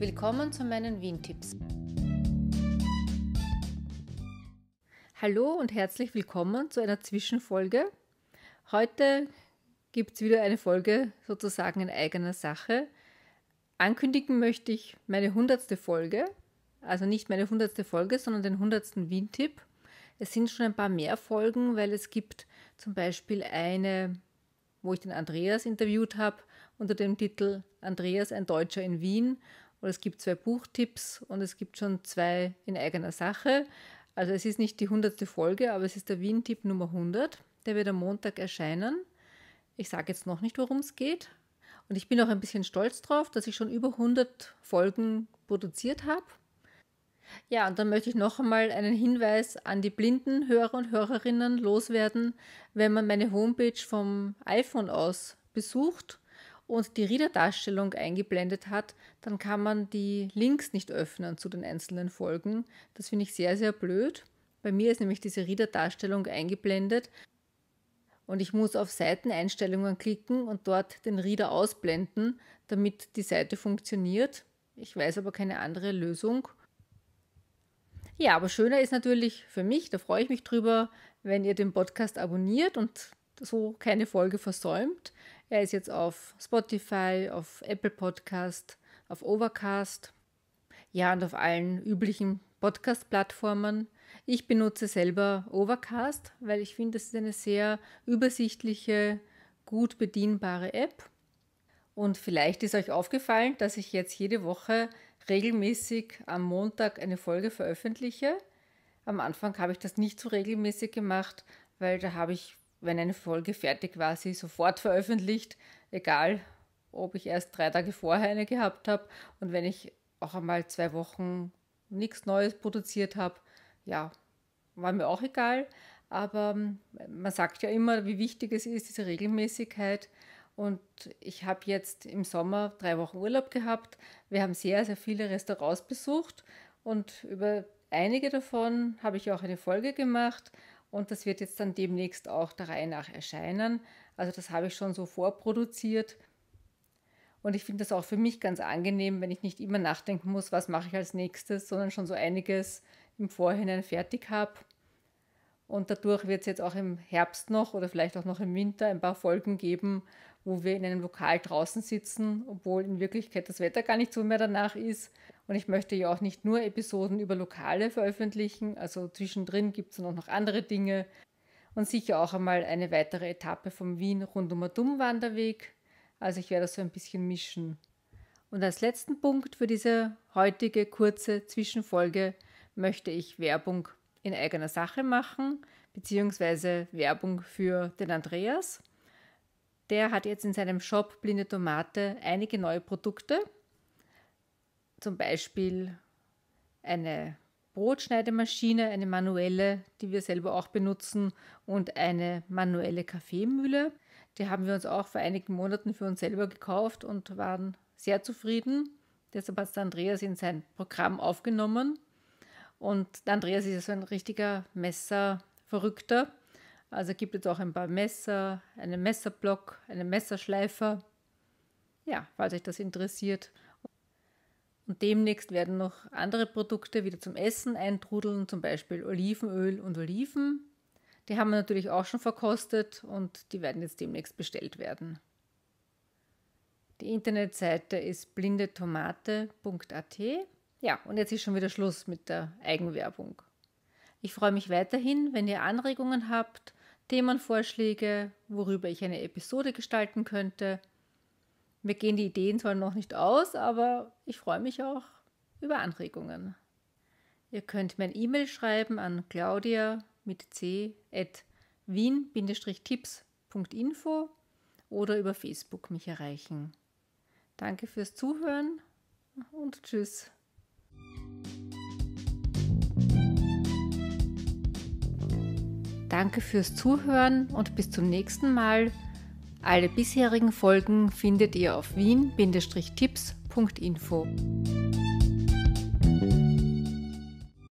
Willkommen zu meinen Wien-Tipps. Hallo und herzlich willkommen zu einer Zwischenfolge. Heute gibt es wieder eine Folge sozusagen in eigener Sache. Ankündigen möchte ich meine hundertste Folge, also nicht meine hundertste Folge, sondern den hundertsten Wien-Tipp. Es sind schon ein paar mehr Folgen, weil es gibt zum Beispiel eine, wo ich den Andreas interviewt habe, unter dem Titel Andreas, ein Deutscher in Wien. Und es gibt zwei Buchtipps und es gibt schon zwei in eigener Sache. Also es ist nicht die hundertste Folge, aber es ist der Wien-Tipp Nummer 100. Der wird am Montag erscheinen. Ich sage jetzt noch nicht, worum es geht. Und ich bin auch ein bisschen stolz drauf, dass ich schon über 100 Folgen produziert habe. Ja, und dann möchte ich noch einmal einen Hinweis an die blinden Hörer und Hörerinnen loswerden. Wenn man meine Homepage vom iPhone aus besucht, und die Reader-Darstellung eingeblendet hat, dann kann man die Links nicht öffnen zu den einzelnen Folgen. Das finde ich sehr, sehr blöd. Bei mir ist nämlich diese Reader-Darstellung eingeblendet und ich muss auf Seiteneinstellungen klicken und dort den Reader ausblenden, damit die Seite funktioniert. Ich weiß aber keine andere Lösung. Ja, aber schöner ist natürlich für mich, da freue ich mich drüber, wenn ihr den Podcast abonniert und so keine Folge versäumt. Er ist jetzt auf Spotify, auf Apple Podcast, auf Overcast, ja und auf allen üblichen Podcast-Plattformen. Ich benutze selber Overcast, weil ich finde, das ist eine sehr übersichtliche, gut bedienbare App. Und vielleicht ist euch aufgefallen, dass ich jetzt jede Woche regelmäßig am Montag eine Folge veröffentliche. Am Anfang habe ich das nicht so regelmäßig gemacht, weil da habe ich wenn eine Folge fertig war, sie sofort veröffentlicht, egal ob ich erst drei Tage vorher eine gehabt habe und wenn ich auch einmal zwei Wochen nichts Neues produziert habe, ja, war mir auch egal. Aber ähm, man sagt ja immer, wie wichtig es ist, diese Regelmäßigkeit. Und ich habe jetzt im Sommer drei Wochen Urlaub gehabt. Wir haben sehr, sehr viele Restaurants besucht und über einige davon habe ich auch eine Folge gemacht. Und das wird jetzt dann demnächst auch der Reihe nach erscheinen. Also das habe ich schon so vorproduziert. Und ich finde das auch für mich ganz angenehm, wenn ich nicht immer nachdenken muss, was mache ich als nächstes, sondern schon so einiges im Vorhinein fertig habe. Und dadurch wird es jetzt auch im Herbst noch oder vielleicht auch noch im Winter ein paar Folgen geben, wo wir in einem Lokal draußen sitzen, obwohl in Wirklichkeit das Wetter gar nicht so mehr danach ist. Und ich möchte ja auch nicht nur Episoden über Lokale veröffentlichen, also zwischendrin gibt es noch, andere Dinge. Und sicher auch einmal eine weitere Etappe vom Wien rund um Wanderweg. Also ich werde das so ein bisschen mischen. Und als letzten Punkt für diese heutige kurze Zwischenfolge möchte ich Werbung in eigener Sache machen, beziehungsweise Werbung für den Andreas. Der hat jetzt in seinem Shop Blinde Tomate einige neue Produkte zum Beispiel eine Brotschneidemaschine, eine manuelle, die wir selber auch benutzen und eine manuelle Kaffeemühle. Die haben wir uns auch vor einigen Monaten für uns selber gekauft und waren sehr zufrieden. Deshalb hat Andreas in sein Programm aufgenommen. Und Andreas ist so ein richtiger Messerverrückter. Also gibt es auch ein paar Messer, einen Messerblock, einen Messerschleifer. Ja, falls euch das interessiert, und demnächst werden noch andere Produkte wieder zum Essen eintrudeln, zum Beispiel Olivenöl und Oliven. Die haben wir natürlich auch schon verkostet und die werden jetzt demnächst bestellt werden. Die Internetseite ist blindetomate.at. Ja, und jetzt ist schon wieder Schluss mit der Eigenwerbung. Ich freue mich weiterhin, wenn ihr Anregungen habt, Themenvorschläge, worüber ich eine Episode gestalten könnte – mir gehen die Ideen zwar noch nicht aus, aber ich freue mich auch über Anregungen. Ihr könnt mir ein E-Mail schreiben an claudia mit c at wien-tipps.info oder über Facebook mich erreichen. Danke fürs Zuhören und tschüss. Danke fürs Zuhören und bis zum nächsten Mal alle bisherigen Folgen findet ihr auf wien-tipps.info.